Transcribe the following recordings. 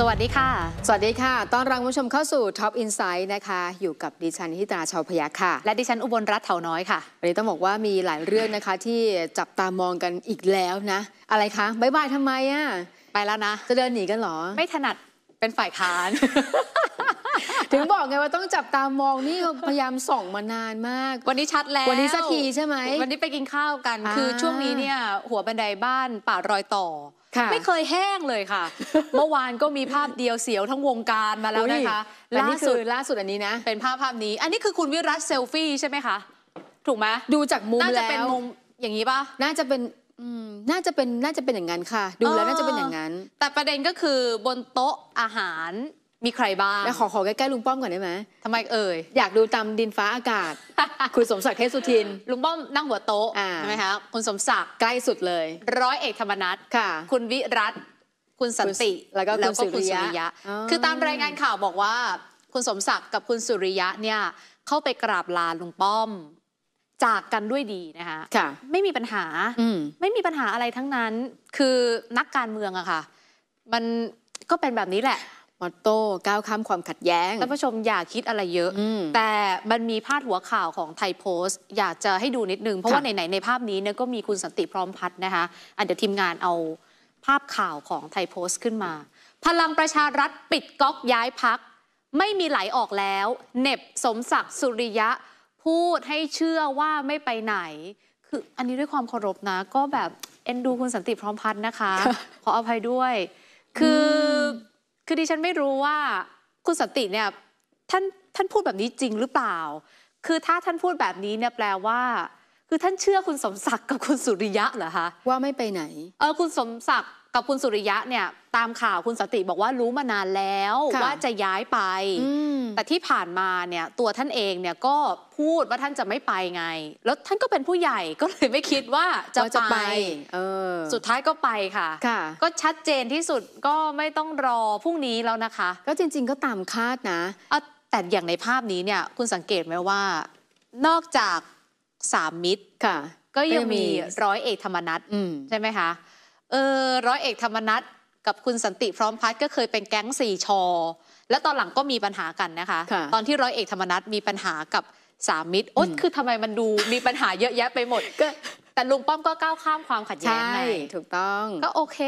สวัสดีค่ะ สวัสดีค่ะต้อนรับผู้ชมเข้าสู่ Top Insight นะคะ อยู่กับดิฉันทิตาชาวพยาค่ะ และดิฉันอุบลรัตน์เถาน้อยค่ะ วันนี้ต้องบอกว่ามีหลายเรื่องนะคะ ที่จับตามองกันอีกแล้วนะ อะไรคะบายบายทำไมอะ่ะ ไปแล้วนะ จะเดินหนีกันเหรอ ไม่ถนัดเป็นฝ่ายค้าน ถึงบอกไงว่าต้องจับตามองนี่พยายามส่องมานานมาก วันนี้ชัดแล้ว วันนี้สักทีใช่ไหม วันนี้ไปกินข้าวกัน คือช่วงนี้เนี่ยหัวบันไดบ้านป่ารอยต่อไม่เคยแห้งเลยค่ะ เมื่อวานก็มีภาพเดียวเสียวทั้งวงการมาแล้วนะคะล่าสุดล่าสุดอันนี้นะ เป็นภาพภาพนี้ อันนี้คือคุณวิรัตเซลฟี่ ใช่ไหมคะ ถูกไหมดูจากมุมแล้ว น่าจะเป็นมุมอย่างนี้ป่ะน่าจะเป็นน่าจะเป็น น่าจะเป็นอย่างนั้นค่ะ ดูแล้วน่าจะเป็นอย่างนั้น แต่ประเด็นก็คือบนโต๊ะอาหารมีใครบ้างแล้วขอขอใกล้ๆลุงป้อมก่อนได้ไหมทำไมเอ่ย อยากดูตามดินฟ้าอากาศ คุณสมศักดิ์เทพสุทิน ลุงป้อมนั่งหัวโต๊ะใช่ไหมคะคุณสมศักดิ์ใกล้สุดเลย ร้อยเอกธรรมนัฐค่ะ คุณวิรัตคุณสันติ แล้วก็คุณสุริยะ คือตามรายงานข่าวบอกว่า คุณสมศักดิ์กับคุณสุริยะเนี่ยเข้าไปกราบลาลุงป้อม จากกันด้วยดีนะคะค่ะ ไม่มีปัญหาอไม่มีปัญหาอะไรทั้งนั้น คือนักการเมืองอะค่ะ มันก็เป็นแบบนี้แหละมอตโต้ก้าวข้ามความขัดแย้งท่านผู้ชมอย่าคิดอะไรเยอะ แต่มันมีพาดหัวข่าวของไทยโพสต์อยากจะให้ดูนิดนึง เพราะว่าไหนๆในภาพนี้เนี่ยก็มีคุณสันติพร้อมพัฒน์นะคะอันเดี๋ยวทีมงานเอาภาพข่าวของไทยโพสต์ขึ้นมา พลังประชารัฐปิดก๊อกย้ายพักไม่มีไหลออกแล้ว เน็บสมศักดิ์สุริยะพูดให้เชื่อว่าไม่ไปไหน คืออันนี้ด้วยความเคารพนะ ก็แบบเอ็นดูคุณสันติพร้อมพัฒน์นะคะ ขออภัยด้วยคือคือดิฉันไม่รู้ว่า คุณสันติเนี่ยท่านท่านพูดแบบนี้จริงหรือเปล่า คือถ้าท่านพูดแบบนี้เนี่ยแปลว่า คือท่านเชื่อคุณสมศักดิ์กับคุณสุริยะเหรอคะว่าไม่ไปไหนเออคุณสมศักดิ์กับคุณสุริยะเนี่ยตามข่าวคุณสติบอกว่ารู้มานานแล้ว ว่าจะย้ายไปแต่ที่ผ่านมาเนี่ยตัวท่านเองเนี่ยก็พูดว่าท่านจะไม่ไปไงแล้วท่านก็เป็นผู้ใหญ่ก็เลยไม่คิดว่าจะจะไปสุดท้ายก็ไปค่ะคะก็ชัดเจนที่สุดก็ไม่ต้องรอพรุ่งนี้แล้วนะคะก็จริง ๆก็ตามคาดนะ แต่อย่างในภาพนี้เนี่ยคุณสังเกตไหมว่า นอกจากสามมิตรก็ยังมีร้อยเอกธรรมนัฐใช่ไหมคะเออร้อยเอกธรรมนัฐกับคุณสันติพร้อมพัฒน์ก็เคยเป็นแก๊งสี่ชอและตอนหลังก็มีปัญหากันนะคะ ตอนที่ร้อยเอกธรรมนัฐมีปัญหากับสามมิตรโอ๊ตคือทำไมมันดูมีปัญหาเยอะแยะไปหมดก็แต่ลุงป้อมก็ก้าวข้ามความขัดแย้งไงถูกต้อง ก็โอเค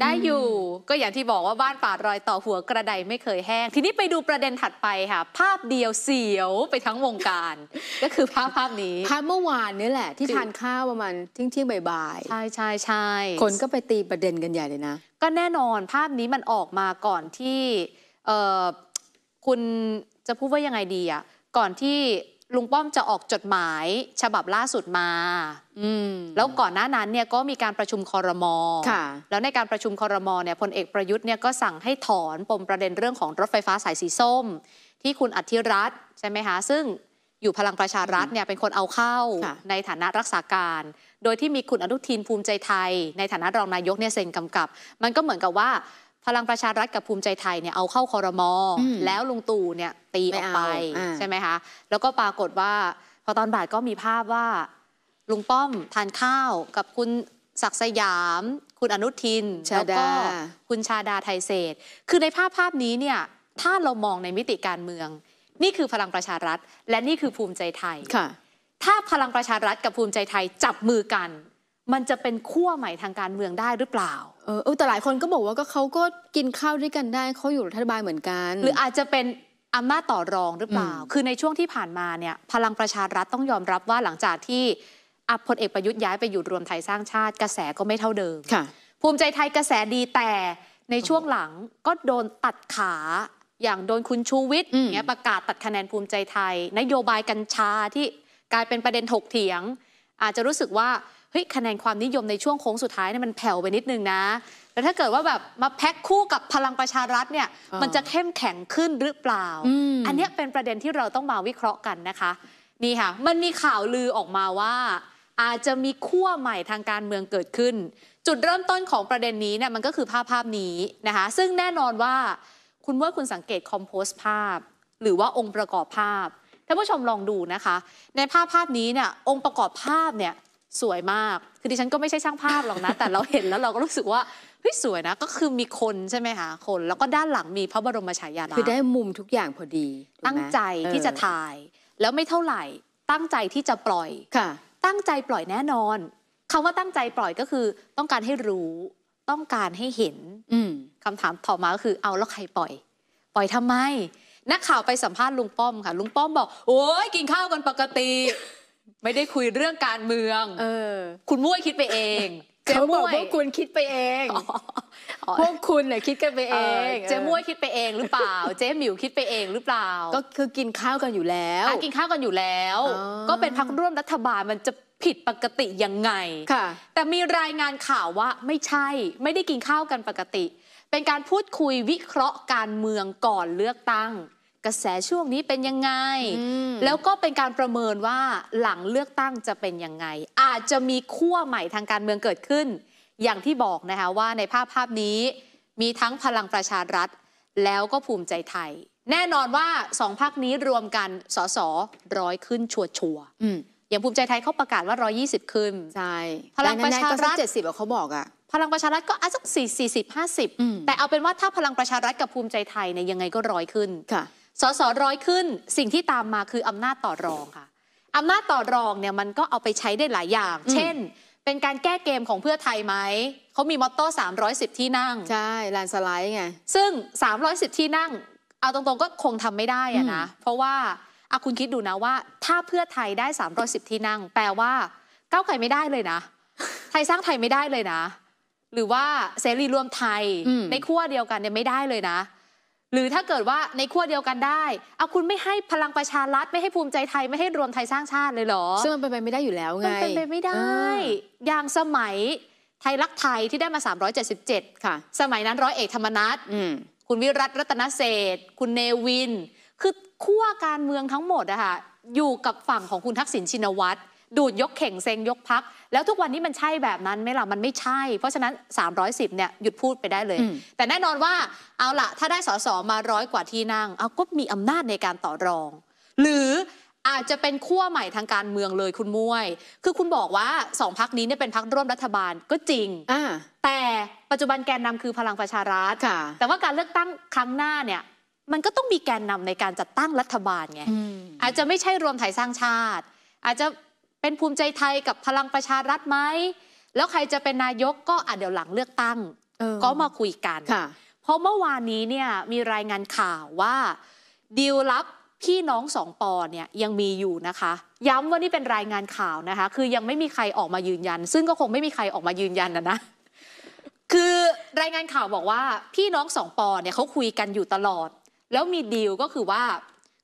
ได้อยู่ก็อย่างที่บอกว่าบ้านป่ารอยต่อหัวกระไดไม่เคยแห้งทีนี้ไปดูประเด็นถัดไปค่ะ ภาพเดียวเสียวไปทั้งวงการ ก็คือภาพภาพนี้ภาพเมื่อวานนี่แหละ ที่ทานข้าวประมาณเที่ยงเที่ยงบ่ายใช่ใช่ใช่คนก็ไปตีประเด็นกันใหญ่เลยนะก็แน่นอนภาพนี้มันออกมาก่อนที่คุณจะพูดว่ายังไงดีอ่ะก่อนที่ลุงป้อมจะออกจดหมาย ฉบับล่าสุดมาแล้วก่อนหน้านั้นเนี่ยก็มีการประชุมคอรมอแล้วในการประชุมคอรมอเนี่ยพลเอกประยุทธ์เนี่ยก็สั่งให้ถอนปมประเด็นเรื่องของรถไฟฟ้าสายสีส้ม ที่คุณอธิรัตใช่ไหมคะซึ่งอยู่พลังประชารัฐเนี่ยเป็นคนเอาเข้าในฐานะรักษาการ โดยที่มีคุณอนุทินภูมิใจไทย ในฐานะรองนายกเนี่ยเซ็นกำกับ มันก็เหมือนกับว่าพลังประชารัฐกับภูมิใจไทยเนี่ยเอาเข้าคอรมอแล้วลุงตู่เนี่ยตีออกไปใช่ไหมคะแล้วก็ปรากฏว่าพอตอนบ่ายก็มีภาพว่าลุงป้อมทานข้าวกับคุณศักสยาม คุณอนุทินแล้วก็คุณชาดาไทยเศษคือในภาพภาพนี้เนี่ยถ้าเรามองในมิติการเมือง นี่คือพลังประชารัฐ และนี่คือภูมิใจไทยถ้าพลังประชารัฐกับภูมิใจไทยจับมือกันมันจะเป็นขั้วใหม่ทางการเมืองได้หรือเปล่าเออแต่หลายคนก็บอกว่าก็เขาก็กินข้าวด้วยกันได้ เขาอยู่รัฐบาลเหมือนกัน หรืออาจจะเป็นอำนาจต่อรองหรือเปล่า คือในช่วงที่ผ่านมาเนี่ย พลังประชารัฐต้องยอมรับว่าหลังจากที่อพลเอกประยุทธ์ย้ายไปอยู่ รวมไทยสร้างชาติกระแสก็ไม่เท่าเดิมค่ะ ภูมิใจไทยกระแสดีแต่ในช่วงหลังก็โดนตัดขาอย่างโดนคุณชูวิทย์เนี้ยประกาศตัดคะแนนภูมิใจไทย นโยบายกัญชาที่กลายเป็นประเด็นถกเถียง อาจจะรู้สึกว่าฮ้ยคะแนนความนิยมในช่วงโค้งสุดท้ายเนี่ยมันแผ่วไปนิดนึงนะ แล้วถ้าเกิดว่าแบบมาแพ็คคู่กับพลังประชารัฐเนี่ย มันจะเข้มแข็งขึ้นหรือเปล่า อันนี้เป็นประเด็นที่เราต้องมาวิเคราะห์กันนะคะ นี่ค่ะ มันมีข่าวลือออกมาว่า อาจจะมีขั้วใหม่ทางการเมืองเกิดขึ้น จุดเริ่มต้นของประเด็นนี้เนี่ยมันก็คือภาพภาพนี้นะคะ ซึ่งแน่นอนว่า คุณว่าคุณสังเกตคอมโพสภาพ หรือว่าองค์ประกอบภาพ ท่านผู้ชมลองดูนะคะ ในภาพภาพนี้เนี่ยองค์ประกอบภาพเนี่ยสวยมาก คือดิฉันก็ไม่ใช่ช่างภาพหรอกนะ แต่เราเห็นแล้วเราก็รู้สึกว่า เฮ้ยสวยนะ ก็คือมีคนใช่ไหมคะ คน แล้วก็ด้านหลังมีพระบรมฉายาลักษณ์คือได้มุมทุกอย่างพอดี ตั้งใจที่จะถ่าย แล้วไม่เท่าไหร่ ตั้งใจที่จะปล่อย ค่ะ ตั้งใจปล่อยแน่นอน คำว่าตั้งใจปล่อยก็คือ ต้องการให้รู้ ต้องการให้เห็น อืคำถามต่อมาก็คือ เอาแล้วใครปล่อย ปล่อยทำไม นักข่าวไปสัมภาษณ์ลุงป้อมค่ะ ลุงป้อมบอก โอ้ยกินข้าวกันปกติไม่ได้คุยเรื่องการเมือง เออ คุณมุ้ยคิดไปเอง เจ๊มุ้ยพวกคุณคิดไปเองพวกคุณเนี่ยคิดกันไปเอง เจ้มุ้ยคิดไปเองหรือเปล่า เจ้หมิวคิดไปเองหรือเปล่า ก็คือกินข้าวกันอยู่แล้ว กินข้าวกันอยู่แล้ว ก็เป็นพักร่วมรัฐบาลมันจะผิดปกติยังไงค่ะ แต่มีรายงานข่าวว่าไม่ใช่ ไม่ได้กินข้าวกันปกติ เป็นการพูดคุยวิเคราะห์การเมืองก่อนเลือกตั้งกระแสช่วงนี้เป็นยังไง แล้วก็เป็นการประเมินว่าหลังเลือกตั้งจะเป็นยังไง อาจจะมีขั้วใหม่ทางการเมืองเกิดขึ้น อย่างที่บอกนะคะว่าในภาพภาพนี้ มีทั้งพลังประชารัฐแล้วก็ภูมิใจไทย แน่นอนว่าสองพักนี้รวมกันสสร้อยขึ้นชัวชัวอย่างภูมิใจไทยเขาประกาศว่า 120 ขึ้นใช่พลังประชารัฐเจ็ดสิบเขาบอกอะพลังประชารัฐก็อาจจะสี่สี่สิบห้าสิบแต่เอาเป็นว่าถ้าพลังประชารัฐกับภูมิใจไทยเนี่ยยังไงก็ร้อยขึ้นค่ะสสร้อยขึ้นสิ่งที่ตามมาคืออำนาจต่อรองค่ะอำนาจต่อรองเนี่ยมันก็เอาไปใช้ได้หลายอย่าง เช่น เป็นการแก้เกมของเพื่อไทยไหมเขามีมอตโต้310 ที่นั่งใช่แลนสไลด์ไงซึ่ง310ที่นั่ง เอาตรงๆก็คงทำไม่ได้อะนะเพราะว่าอาคุณคิดดูนะว่า ถ้าเพื่อไทยได้ 310 ที่นั่ง แปลว่าก้าวไกลไม่ได้เลยนะไทยสร้างไทยไม่ได้เลยนะ หรือว่าเสรีรวมไทยในขั้วเดียวกันเนี่ยไม่ได้เลยนะหรือถ้าเกิดว่าในขั้วเดียวกันได้เอาคุณไม่ให้พลังประชารัฐไม่ให้ภูมิใจไทยไม่ให้รวมไทยสร้างชาติเลยเหรอซึ่งมันเป็นไปไม่ได้อยู่แล้วไงมันเป็นไปไม่ได้ อย่างสมัยไทยรักไทยที่ได้มา 377 ค่ะ สมัยนั้นร้อยเอกธรรมนัฐคุณวิรัตรัตนเศษคุณเนวิน คือขั้วการเมืองทั้งหมดอะค่ะอยู่กับฝั่งของคุณทักษิณชินวัตรดูดยกเข่งเซงยกพักแล้วทุกวันนี้มันใช่แบบนั้นไหมล่ะมันไม่ใช่ เพราะฉะนั้น310เนี่ยหยุดพูดไปได้เลย แต่แน่นอนว่าเอาละถ้าได้สสมาร้อยกว่าที่นั่งเอาก็มีอำนาจในการต่อรอง หรืออาจจะเป็นขั้วใหม่ทางการเมืองเลยคุณมุ้ยคือคุณบอกว่าสองพักนี้เนี่ยเป็นพักร่วมรัฐบาลก็จริงแต่ปัจจุบันแกนนำคือพลังประชารัฐแต่ว่าการเลือกตั้งครั้งหน้าเนี่ยมันก็ต้องมีแกนนำในการจัดตั้งรัฐบาลไงอาจจะไม่ใช่รวมไทยสร้างชาติ อาจจะเป็นภูมิใจไทยกับพลังประชารัฐไหมแล้วใครจะเป็นนายกก็อ่ะเดี๋ยวหลังเลือกตั้ง ก็มาคุยกันเพราะเมื่อวานนี้เนี่ยมีรายงานข่าวว่าดีลลับพี่น้องสองปอเนี่ยยังมีอยู่นะคะ ย้ำว่านี่เป็นรายงานข่าวนะคะ คือยังไม่มีใครออกมายืนยัน ซึ่งก็คงไม่มีใครออกมายืนยันนะนะ คือรายงานข่าวบอกว่าพี่น้องสองปอเนี่ยเขาคุยกันอยู่ตลอด แล้วมีดีลก็คือว่า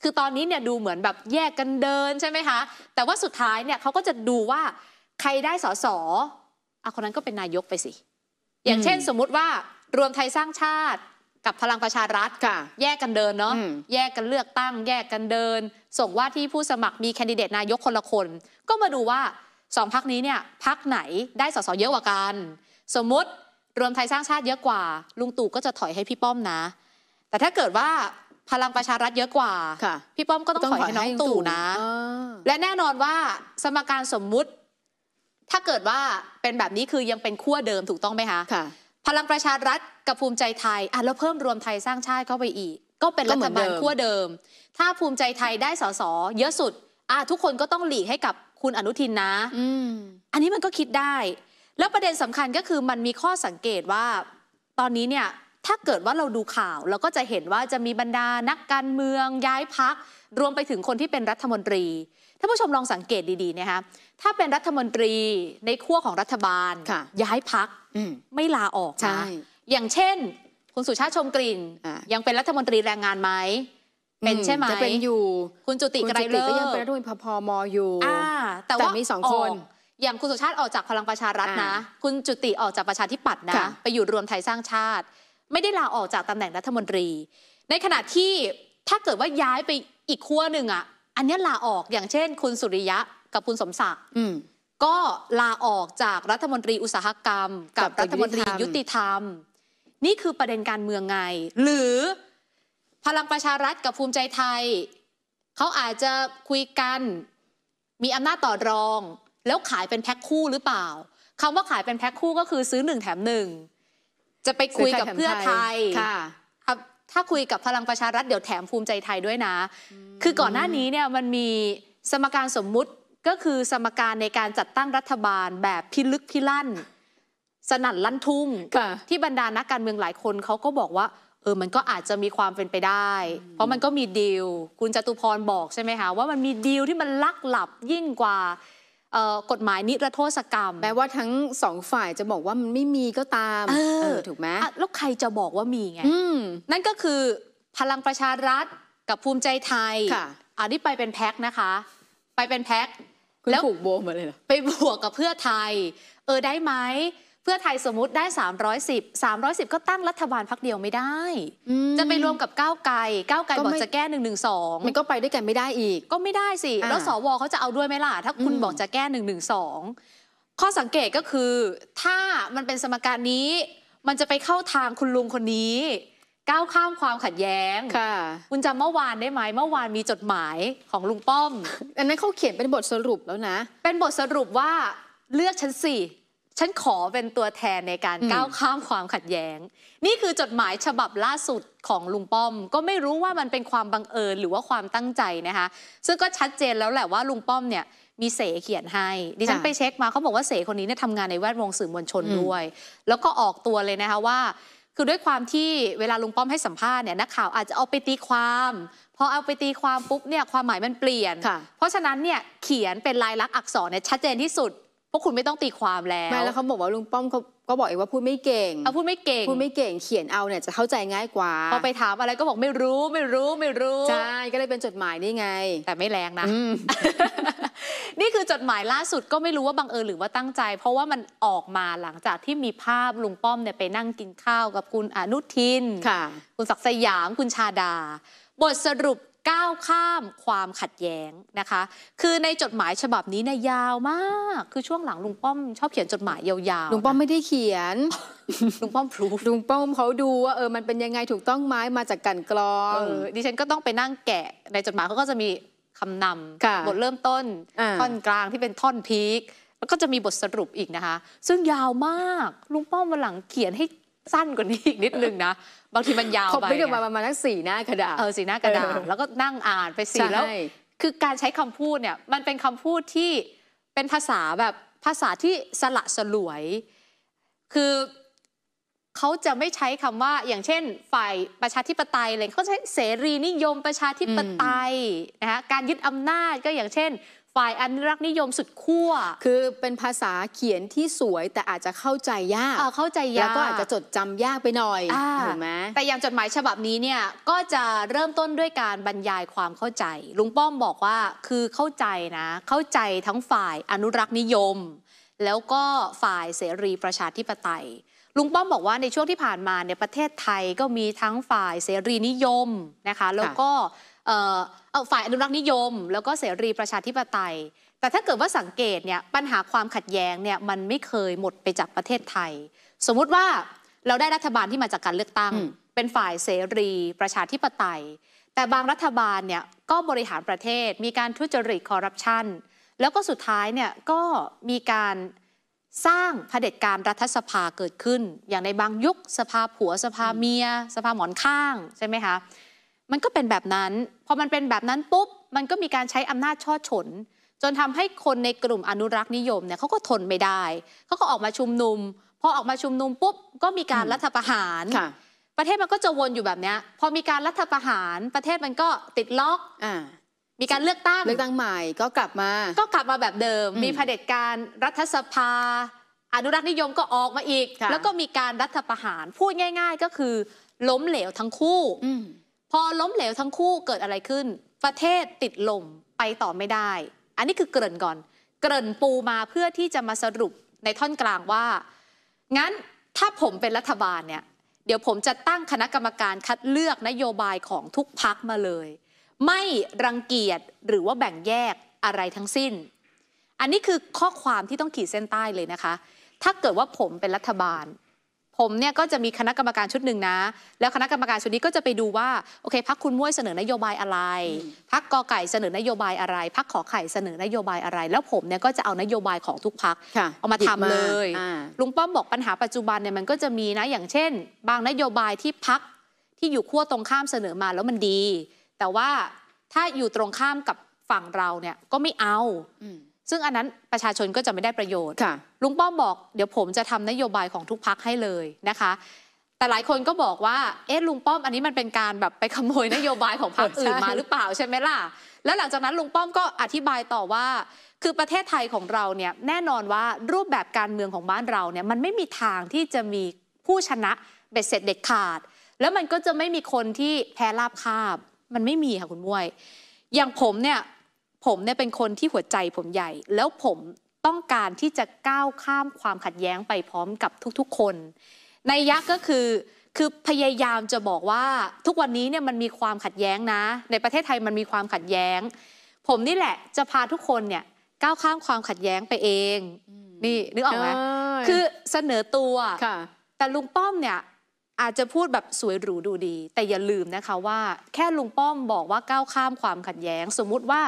คือตอนนี้เนี่ยดูเหมือนแบบแยกกันเดินใช่ไหมคะแต่ว่าสุดท้ายเนี่ยเขาก็จะดูว่าใครได้สสอ่ะคนนั้นก็เป็นนายกไปสิ อย่างเช่น สมมุติว่ารวมไทยสร้างชาติกับพลังประชารัฐค่ะ แยกกันเดินเนาะแยกกันเลือกตั้ง แยกกันเดิน ส่งว่าที่ผู้สมัครมีแคนดิเดตนายกคนละคนก็มาดูว่าสองพักนี้เนี่ยพักไหนได้สสเยอะกว่ากัน สมมติรวมไทยสร้างชาติเยอะกว่าลุงตู่ก็จะถอยให้พี่ป้อมนะ แต่ถ้าเกิดว่าพลังประชารัฐเยอะกว่าพี่ป้อมก็ต้องของถอยให้น้องตู่นะ และแน่นอนว่า สมการสมมุติ ถ้าเกิดว่าเป็นแบบนี้คือยังเป็นขั้วเดิมถูกต้องไหมคะค่ะ พลังประชารัฐกับภูมิใจไทยอ่ะแล้วเพิ่มรวมไทยสร้างชาติเข้าไปอีก ก็เป็นรัฐบาลขั้วเดิม ถ้าภูมิใจไทยได้สสเยอะสุดอ่ะทุกคนก็ต้องหลีกให้กับคุณอนุทินนะ อือันนี้มันก็คิดได้ แล้วประเด็นสำคัญก็คือมันมีข้อสังเกตว่า ตอนนี้เนี่ยถ้าเกิดว่าเราดูข่าวเราก็จะเห็นว่าจะมีบรรดานักการเมืองย้ายพักรวมไปถึงคนที่เป็นรัฐมนตรีท่านผู้ชมลองสังเกตดีๆนะคะถ้าเป็นรัฐมนตรีในขั้วของรัฐบาลย้ายพักไม่ลาออกนะอย่างเช่น คุณสุชาติชมกลิ่น ยังเป็นรัฐมนตรีแรงงานไหมเป็นใช่ไหมจะเป็นอยู่ คุณจุติไกรเลิกก็ยังเป็นรัฐมนตรีพมอยู่แต่ว่ามีสองคน อย่างคุณสุชาติออกจากพลังประชารัฐนะ คุณจุติออกจากประชาธิปัตย์นะไปอยู่รวมไทยสร้างชาติไม่ได้ลาออกจากตำแหน่งรัฐมนตรี ในขณะที่ถ้าเกิดว่าย้ายไปอีกขั้วหนึ่งอ่ะ อันนี้ลาออกอย่างเช่น คุณสุริยะกับคุณสมศักดิ์ก็ลาออกจากรัฐมนตรีอุตสาหกรรม กับรัฐมนตรียุติธรรม นี่คือประเด็นการเมืองไง หรือพลังประชารัฐกับภูมิใจไทยเขาอาจจะคุยกัน มีอำนาจต่อรอง แล้วขายเป็นแพ็คคู่หรือเปล่าคำว่าขายเป็นแพ็คคู่ก็คือซื้อหนึ่งแถมหนึ่งจะไปคุยกับเพื่อไทย ค่ะถ้าคุยกับพลังประชารัฐเดี๋ยวแถมภูมิใจไทยด้วยนะ คือก่อนหน้านี้เนี่ยมันมีสมการสมมุติก็คือสมการในการจัดตั้งรัฐบาล แบบพิลึกพิลั่น สนั่นลั่นทุ่งที่บรรดานักการเมืองหลายคนเขาก็บอกว่าเออมันก็อาจจะมีความเป็นไปได้ เพราะมันก็มีดีลคุณจตุพรบอกใช่ไหมคะว่ามันมีดีลที่มันลักหลับยิ่งกว่ากฎหมายนิรโทษกรรมแม้ว่าทั้งสองฝ่ายจะบอกว่ามันไม่มีก็ตาม เออ ถูกไหมแล้วใครจะบอกว่ามีไง นั่นก็คือ พลังประชารัฐกับภูมิใจไทย ค่ะอันนี้ไปเป็นแพ็คนะคะ ไปเป็นแพ็คแล้วผูกโบมาเลยเหรอไปบวกกับเพื่อไทย เออ ได้ไหมเพื่อไทยสมมติได้ 310 310 ก็ตั้งรัฐบาลพักเดียวไม่ได้ จะไปรวมกับก้าวไกลก้าวไกลบอกจะแก้1นึมันก็ไปด้วยกันไม่ได้อีก ก็ไม่ได้สิ แล้วสวเขาจะเอาด้วยไหมล่ะ ถ้าคุณบอกจะแก้1นึข้อสังเกตก็คือถ้ามันเป็นสมการนี้มันจะไปเข้าทางคุณลุงคนนี้ ก้าวข้ามความขัดแย้งค่ะ คุณจำเมื่อวานได้ไหมเมื่อวานมีจดหมายของลุงป้อมอันนั้นเขาเขียนเป็นบทสรุปแล้วนะ เป็นบทสรุปว่าเลือกฉันสี่ฉันขอเป็นตัวแทนในการก้าวข้ามความขัดแย้งนี่คือจดหมายฉบับล่าสุดของลุงป้อมก็ไม่รู้ว่ามันเป็นความบังเอิญหรือว่าความตั้งใจนะคะซึ่งก็ชัดเจนแล้วแหละว่าลุงป้อมเนี่ย มีเสเขียนให้ ดิฉันไปเช็คมาเขาบอกว่าเสคนนี้เนี่ยทำงานในแวดวงสื่อมวลชนด้วย แล้วก็ออกตัวเลยนะคะว่า คือด้วยความที่เวลาลุงป้อมให้สัมภาษณ์เนี่ยนักข่าวอาจจะเอาไปตีความพอเอาไปตีความปุ๊บเนี่ยความหมายมันเปลี่ยนเพราะฉะนั้นเนี่ยเขียนเป็นลายลักษณ์อักษรเนี่ยชัดเจนที่สุดพวกคุณไม่ต้องตีความแล้ว ไม่แล้วเขาบอกว่าลุงป้อมเขาก็บอกเองว่าพูดไม่เก่งเอาพูดไม่เก่ง พูดไม่เก่งเขียนเอาเนี่ยจะเข้าใจง่ายกว่า พอไปถามอะไรก็บอกไม่รู้ไม่รู้ไม่รู้ ใช่ก็เลยเป็นจดหมายนี่ไง แต่ไม่แรงนะ นี่คือจดหมายล่าสุดก็ไม่รู้ว่าบังเอิญหรือว่าตั้งใจ เพราะว่ามันออกมาหลังจากที่มีภาพลุงป้อมเนี่ยไปนั่งกินข้าวกับคุณอนุทินคุณศักดิ์สยาม คุณชาดา บทสรุปก้าวข้ามความขัดแย้งนะคะ คือในจดหมายฉบับนี้เนี่ยยาวมาก คือช่วงหลังลุงป้อมชอบเขียนจดหมายยาวๆ ลุงป้อมไม่ได้เขียน ลุงป้อมพรูฟลุงป้อมเขาดูว่าเออมันเป็นยังไงถูกต้องไหมมาจากกันกรองออดิฉันก็ต้องไปนั่งแกะในจดหมายเขาก็จะมีคำนำบทเริ่มต้นท่อนกลางที่เป็นท่อนพีคแล้วก็จะมีบทสรุปอีกนะคะ ซึ่งยาวมากลุงป้อมมาหลังเขียนให้สั้นกว่านี้อีกนิดนึงนะบางทีมันยาวไปเขไม่ได้มาประมาณนักสี่หน้ากระดาษเออสี่หน้ากระดาษแล้วก็นั่งอ่านไปสี่แล้วคือการใช้คำพูดเนี่ยมันเป็นคำพูดที่เป็นภาษาแบบภาษาที่สละสลวย คือเขาจะไม่ใช้คำว่าอย่างเช่น ฝ่ายประชาธิปไตยอะไรเขาใช้เสรีนิยมประชาธิปไตยนะคะการยึดอำนาจก็อย่างเช่นฝ่ายอนุรักษ์นิยมสุดขั้วคือเป็นภาษาเขียนที่สวยแต่อาจจะเข้าใจยากเข้าใจยากแล้วก็อาจจะจดจำยากไปหน่อยถูกไหมแต่อย่างจดหมายฉบับนี้เนี่ยก็จะเริ่มต้นด้วยการบรรยายความเข้าใจ ลุงป้อมบอกว่าคือเข้าใจนะ เข้าใจทั้งฝ่ายอนุรักษ์นิยม แล้วก็ฝ่ายเสรีประชาธิปไตย ลุงป้อมบอกว่าในช่วงที่ผ่านมาเนี่ยประเทศไทยก็มีทั้งฝ่ายเสรีนิยมนะคะ แล้วก็เอ่อเอาฝ่ายอนุรักษ์นิยมแล้วก็เสรีประชาธิปไตย แต่ถ้าเกิดว่าสังเกตเนี่ยปัญหาความขัดแย้งเนี่ยมันไม่เคยหมดไปจากประเทศไทย สมมุติว่าเราได้รัฐบาลที่มาจากการเลือกตั้งเป็นฝ่ายเสรีประชาธิปไตยแต่บางรัฐบาลเนี่ยก็บริหารประเทศมีการทุจริตคอร์รัปชันแล้วก็สุดท้ายเนี่ยก็มีการสร้างเผด็จการรัฐสภาเกิดขึ้น อย่างในบางยุคสภาผัวสภาเมีย สภาหมอนข้างใช่ไหมคะมันก็เป็นแบบนั้น พอมันเป็นแบบนั้นปุ๊บ มันก็มีการใช้อำนาจช่อฉนจนทำให้คนในกลุ่มอนุรักษ์นิยมเนี่ยเขาก็ทนไม่ได้ เขาก็ออกมาชุมนุม พอออกมาชุมนุมปุ๊บ ก็มีการรัฐประหาร ประเทศมันก็จะวนอยู่แบบนี้ พอมีการรัฐประหารประเทศมันก็ติดล็อกอมีการเลือกตั้งเลือกตั้งใหม่ ก็กลับมาก็กลับมาแบบเดิม มีเผด็จการรัฐสภา อนุรักษ์นิยมก็ออกมาอีกแล้วก็มีการรัฐประหารพูดง่าย ๆ ก็คือล้มเหลวทั้งคู่พอล้มเหลวทั้งคู่เกิดอะไรขึ้น ประเทศติดลมไปต่อไม่ได้ อันนี้คือเกริ่นก่อน เกริ่นปูมาเพื่อที่จะมาสรุปในท่อนกลางว่า งั้นถ้าผมเป็นรัฐบาลเนี่ยเดี๋ยวผมจะตั้งคณะกรรมการคัดเลือกนโยบายของทุกพักมาเลย ไม่รังเกียจหรือว่าแบ่งแยกอะไรทั้งสิ้น อันนี้คือข้อความที่ต้องขีดเส้นใต้เลยนะคะ ถ้าเกิดว่าผมเป็นรัฐบาลผมเนี่ยก็จะมีคณะกรรมการชุดหนึ่งนะ แล้วคณะกรรมการชุดนี้ก็จะไปดูว่าโอเคพักคุณม้วยเสนอนโยบายอะไรพักกอไก่เสนอนโยบายอะไรพักขอไข่เสนอนโยบายอะไร แล้วผมเนี่ยก็จะเอานโยบายของทุกพักเอามาทำเลยลุงป้อมบอกปัญหาปัจจุบันเนี่ยมันก็จะมีนะอย่างเช่น บางนโยบายที่พักที่อยู่ขั้วตรงข้ามเสนอมาแล้วมันดี แต่ว่าถ้าอยู่ตรงข้ามกับฝั่งเราเนี่ยก็ไม่เอาซึ่งอันนั้นประชาชนก็จะไม่ได้ประโยชน์ลุงป้อมบอกเดี๋ยวผมจะทำนโยบายของทุกพักให้เลยนะคะ แต่หลายคนก็บอกว่า เอ๊ะลุงป้อมอันนี้มันเป็นการแบบไปขโมยนโยบายของพรรคอื่นมาหรือเปล่าใช่ไหมล่ะ แล้วหลังจากนั้นลุงป้อมก็อธิบายต่อว่า คือประเทศไทยของเราเนี่ยแน่นอนว่ารูปแบบการเมืองของบ้านเราเนี่ยมันไม่มีทางที่จะมีผู้ชนะเบ็ดเสร็จเด็ดขาด แล้วมันก็จะไม่มีคนที่แพ้ราบคาบ มันไม่มีค่ะคุณมวย อย่างผมเนี่ยผมเนี่ยเป็นคนที่หัวใจผมใหญ่ แล้วผมต้องการที่จะก้าวข้ามความขัดแย้งไปพร้อมกับทุกๆ คนในยักษ์ก็คือคือพยายามจะบอกว่าทุกวันนี้เนี่ยมันมีความขัดแย้งนะ ในประเทศไทยมันมีความขัดแย้ง ผมนี่แหละจะพาทุกคนเนี่ยก้าวข้ามความขัดแย้งไปเองนี่นึกออกไหมคือเสนอตัวแต่ลุงป้อมเนี่ยอาจจะพูดแบบสวยหรูดูดี แต่อย่าลืมนะคะว่า แค่ลุงป้อมบอกว่าก้าวข้ามความขัดแย้ง สมมุติว่า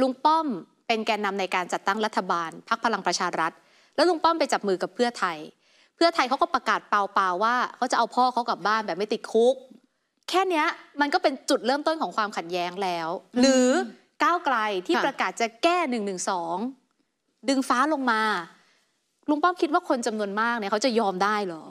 ลุงป้อมเป็นแกนนำในการจัดตั้งรัฐบาลพักพลังประชารัฐ แล้วลุงป้อมไปจับมือกับเพื่อไทย เพื่อไทยเขาก็ประกาศเปล่าๆว่าเขาจะเอาพ่อเขากลับบ้านแบบไม่ติดคุก แค่นี้มันก็เป็นจุดเริ่มต้นของความขัดแย้งแล้ว หรือก้าวไกลที่ประกาศจะแก้หนึ่งหนึ่งสองดึงฟ้าลงมา ลุงป้อมคิดว่าคนจำนวนมากเนี่ยเขาจะยอมได้เหรอ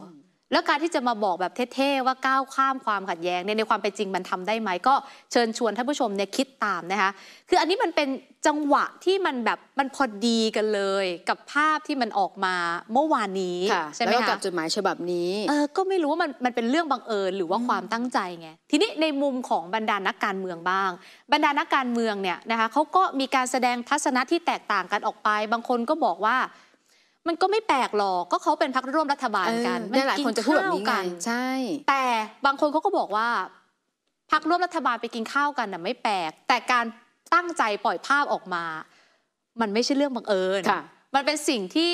แล้วการที่จะมาบอกแบบเท่ๆว่าก้าวข้ามความขัดแย้งในความเป็นจริงมันทำได้ไหมก็เชิญชวนท่านผู้ชมเนี่ยคิดตามนะคะคืออันนี้มันเป็นจังหวะที่มันแบบมันพอดีกันเลย กับภาพที่มันออกมาเมื่อวานนี้ใช่ไหมคะแล้วกับจดหมายฉบับนี้เออก็ไม่รู้ว่ามันมันเป็นเรื่องบังเอิญหรือว่าความตั้งใจไงทีนี้ในมุมของบรรดานักการเมืองบ้าง บรรดานักการเมืองเนี่ยนะคะเขาก็มีการแสดงทัศนะที่แตกต่างกันออกไปบางคนก็บอกว่ามันก็ไม่แปลกหรอกก็เขาเป็นพักร่วมรัฐบาลกันมันหลายคนจะพูดแบบนี้กันใช่ แต่บางคนเขาก็บอกว่าพักร่วมรัฐบาลไปกินข้าวกันน่ะไม่แปลก แต่การตั้งใจปล่อยภาพออกมา มันไม่ใช่เรื่องบังเอิญมันเป็นสิ่งที่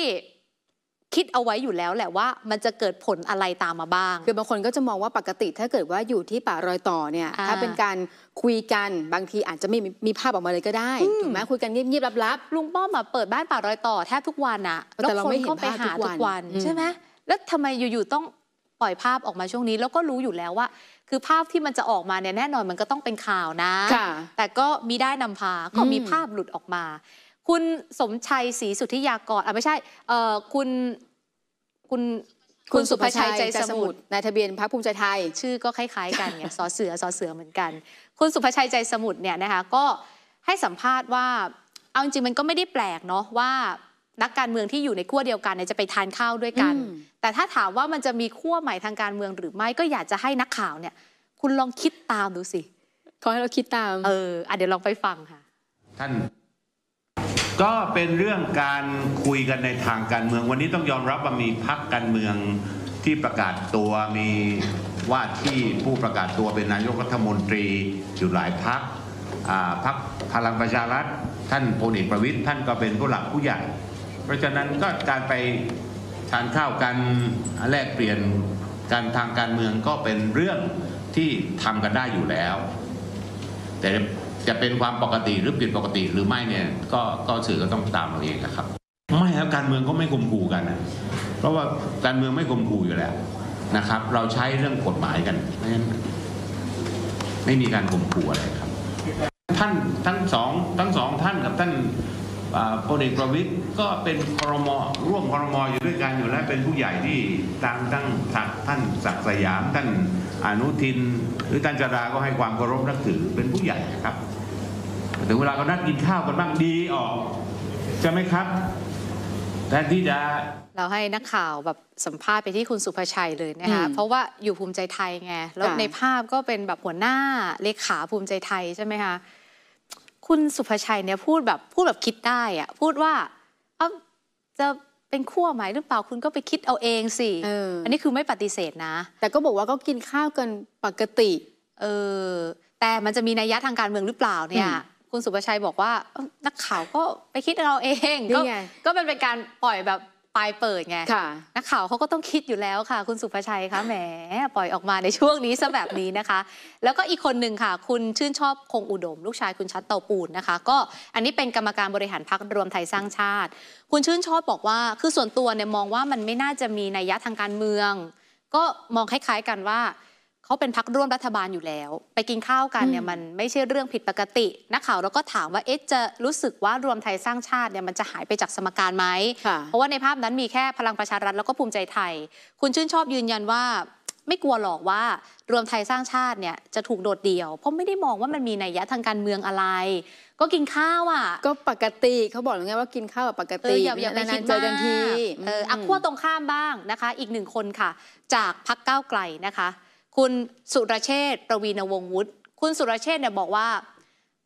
คิดเอาไว้อยู่แล้วแหละว่า มันจะเกิดผลอะไรตามมาบ้างคือบางคนก็จะมองว่าปกติถ้าเกิดว่าอยู่ที่ป่ารอยต่อเนี่ยถ้าเป็นการคุยกันบางทีอาจจะไม่มีภาพออกมาเลยก็ได้ถูกไหมคุยกันเงียบๆลับๆลุงป้อมมาเปิดบ้านป่ารอยต่อแทบทุกวันอะแต่เราไม่เห็นภาพทุกวันใช่ไหมแล้วทำไมอยู่ๆต้องปล่อยภาพออกมาช่วงนี้ แล้วก็รู้อยู่แล้วว่า คือภาพที่มันจะออกมาเนี่ยแน่นอนมันก็ต้องเป็นข่าวนะ แต่ก็มีได้นำพาก็มีภาพหลุดออกมาคุณสมชัยศรีสุทธิยากรอ่ะไม่ใช่เอ่อคุณคุณคุณสุภชัยใจสมุทรนายทะเบียนพรรคภูมิใจไทย ชื่อก็คล้าย ๆ กันเนี่ยสอเสือสอเสือเหมือนกัน คุณสุภชัยใจสมุทรเนี่ยนะคะก็ให้สัมภาษณ์ว่าเอาจริงๆมันก็ไม่ได้แปลกเนาะว่านักการเมืองที่อยู่ในขั้วเดียวกันเนี่ยจะไปทานข้าวด้วยกัน แต่ถ้าถามว่ามันจะมีขั้วใหม่ทางการเมืองหรือไม่ก็อยากจะให้นักข่าวเนี่ย คุณลองคิดตามดูสิขอให้เราคิดตามเอออ่ะเดี๋ยวลองไปฟังค่ะท่านก็เป็นเรื่องการคุยกันในทางการเมือง วันนี้ต้องยอมรับว่ามีพักการเมืองที่ประกาศตัวมีว่าที่ผู้ประกาศตัวเป็นนายกรัฐมนตรีอยู่หลายพักพักพลังประชารัฐ ท่านพลเอกประวิทย์ท่านก็เป็นผู้หลักผู้ใหญ่ เพราะฉะนั้นก็การไปทานข้าวกันแลกเปลี่ยนการทางการเมืองก็เป็นเรื่องที่ทำกันได้อยู่แล้ว แต่จะเป็นความปกติหรือผิดปกติ หรือไม่เนี่ย ก็ก็สื่อก็ต้องตามเราเองนะครับไม่ครับการเมืองก็ไม่กลมขู่กันนะเพราะว่าการเมืองไม่กลมขู่อยู่แล้วนะครับ เราใช้เรื่องกฎหมายกันเพราะฉะนั้นไม่มีการข่มขู่อะไรครับ ท่านทั้งสองทั้งสองท่านกับท่านพลเอกประวิทย์ก็เป็นครมร่วมครมอยู่ด้วยกันอยู่แล้วเป็นผู้ใหญ่ที่ัางตั้งท่านศักดิ์สยามท่านอนุทินหรือท่านจรา ก็ให้ความเคารพนับถือเป็นผู้ใหญ่ครับถึงเวลาก็นัดกินข้าวกันบ้างดีออกใช่ไหมครับแทนที่จะเราให้นักข่าวแบบสัมภาษณ์ไปที่คุณสุภชัยเลยนะคะเพราะว่าอยู่ภูมิใจไทยไงแล้วในภาพก็เป็นแบบหัวหน้าเลขาภูมิใจไทยใช่ไหมคะคุณสุภชัยเนี่ยพูดแบบพูดแบบคิดได้อะพูดว่าเอาจะเป็นขั้วไหมหรือเปล่าคุณก็ไปคิดเอาเองสิอออันนี้คือไม่ปฏิเสธนะ แต่ก็บอกว่าก็กินข้าวกันปกติเออแต่มันจะมีนัยยะทางการเมืองหรือเปล่าเนี่ย คุณสุประชัยบอกว่า นักข่าวก็ไปคิดเอาเองก็ก็เป็นเป็นการปล่อยแบบปลายเปิดไงนักข่าวเขาก็ต้องคิดอยู่แล้วค่ะ คุณสุภชัยคะแหมปล่อยออกมาในช่วงนี้ซะแบบนี้นะคะ แล้วก็อีกคนหนึ่งค่ะ คุณชื่นชอบคงอุดม ลูกชายคุณชัดเตาปูนนะคะ ก็อันนี้เป็นกรรมการบริหารพักรวมไทยสร้างชาติ คุณชื่นชอบบอกว่า คือส่วนตัวเนี่ยมองว่ามันไม่น่าจะมีนัยยะทางการเมือง ก็มองคล้าย ๆกันว่าเขาเป็นพักร่วมรัฐบาลอยู่แล้ว ไปกินข้าวกันเนี่ยมันไม่ใช่เรื่องผิดปกตินักข่าวเราก็ถามว่าเอ๊ะจะรู้สึกว่ารวมไทยสร้างชาติเนี่ยมันจะหายไปจากสมการไหมเพราะว่าในภาพนั้นมีแค่พลังประชารัฐแล้วก็ภูมิใจไทย คุณชื่นชอบยืนยันว่า ไม่กลัวหรอกว่ารวมไทยสร้างชาติเนี่ยจะถูกโดดเดี่ยวเพราะไม่ได้มองว่ามันมีนัยยะทางการเมืองอะไร ก็กินข้าวอ่ะก็ปกติเขาบอกแล้วไงว่ากินข้าวปกติอย่าอย่าไปคิดเจอกันทีเอออ่ะขั้วตรงข้ามบ้างนะคะ อีกหนึ่งคนค่ะ จากพักก้าวไกลนะคะคุณสุรเชษประวีณวงวุฒิ คุณสุรเชษเนี่ยบอกว่า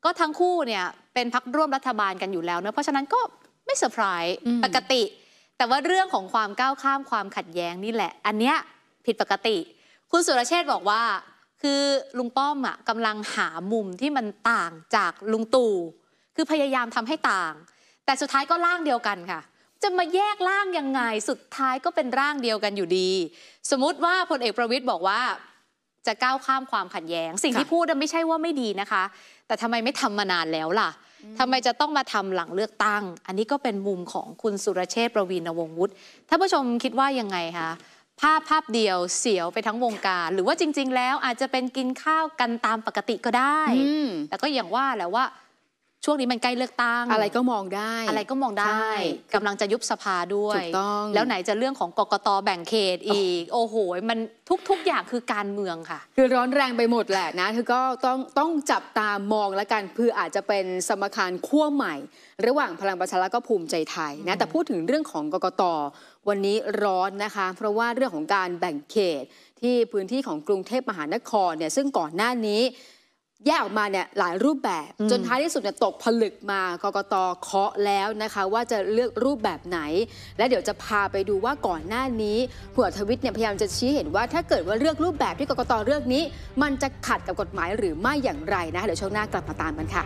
ก็ทั้งคู่เนี่ยเป็นพักร่วมรัฐบาลกันอยู่แล้วเนะเพราะฉะนั้นก็ไม่เซอร์ไพรส์ปกติ แต่ว่าเรื่องของความก้าวข้ามความขัดแย้งนี่แหละ อันเนี้ยผิดปกติ คุณสุรเชษบอกว่าคือลุงป้อมอ่ะกำลังหามุมที่มันต่างจากลุงตู่คือพยายามทำให้ต่าง แต่สุดท้ายก็ร่างเดียวกันค่ะ จะมาแยกร่างยังไง สุดท้ายก็เป็นร่างเดียวกันอยู่ดี สมมติว่าพลเอกประวิทย์บอกว่าจะก้าวข้ามความขัดแย้งสิ่งที่พูดไม่ใช่ว่าไม่ดีนะคะ แต่ทำไมไม่ทำมานานแล้วล่ะ ทำไมจะต้องมาทำหลังเลือกตั้ง อันนี้ก็เป็นมุมของคุณสุรเชษประวินวงวุฒิท่านผู้ชมคิดว่ายังไงคะภาพภาพเดียวเสียวไปทั้งวงการ หรือว่าจริง ๆ แล้วอาจจะเป็นกินข้าวกันตามปกติก็ได้แต่ก็อย่างว่าแหละว่าช่วงนี้มันใกล้เลือกตั้ง อะไรก็มองได้ อะไรก็มองได้ กำลังจะยุบสภาด้วยถูกต้องแล้วไหนจะเรื่องของกกตแบ่งเขตอีก โอ้โห มันทุก ๆ อย่างคือการเมืองค่ะ คือร้อนแรงไปหมดแหละนะเธอก็ต้องต้องจับตามองและกันเพื่ออาจจะเป็นสมการขั้วใหม่ ระหว่างพลังประชารัฐก็ภูมิใจไทยนะ แต่พูดถึงเรื่องของกกตวันนี้ร้อนนะคะ เพราะว่าเรื่องของการแบ่งเขต ที่พื้นที่ของกรุงเทพมหานครเนี่ยซึ่งก่อนหน้านี้แยกออกมาเนี่ยหลายรูปแบบจนท้ายที่สุดเนี่ยตกผลึกมากกตเคาะแล้วนะคะ ว่าจะเลือกรูปแบบไหนและเดี๋ยวจะพาไปดูว่าก่อนหน้านี้หัวทวิตเนี่ยพยายามจะชี้เห็นว่าถ้าเกิดว่าเลือกรูปแบบที่กกตเลือกนี้ มันจะขัดกับกฎหมายหรือไม่อย่างไรนะเดี๋ยวช่วงหน้ากลับมาตามกันค่ะ